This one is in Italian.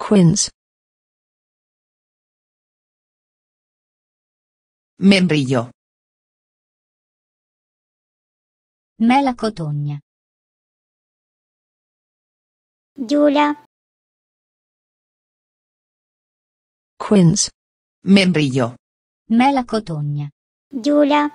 Quins. Membrillo. Mela cotogna. Giulia. Quins. Membrillo. Mela cotogna. Giulia.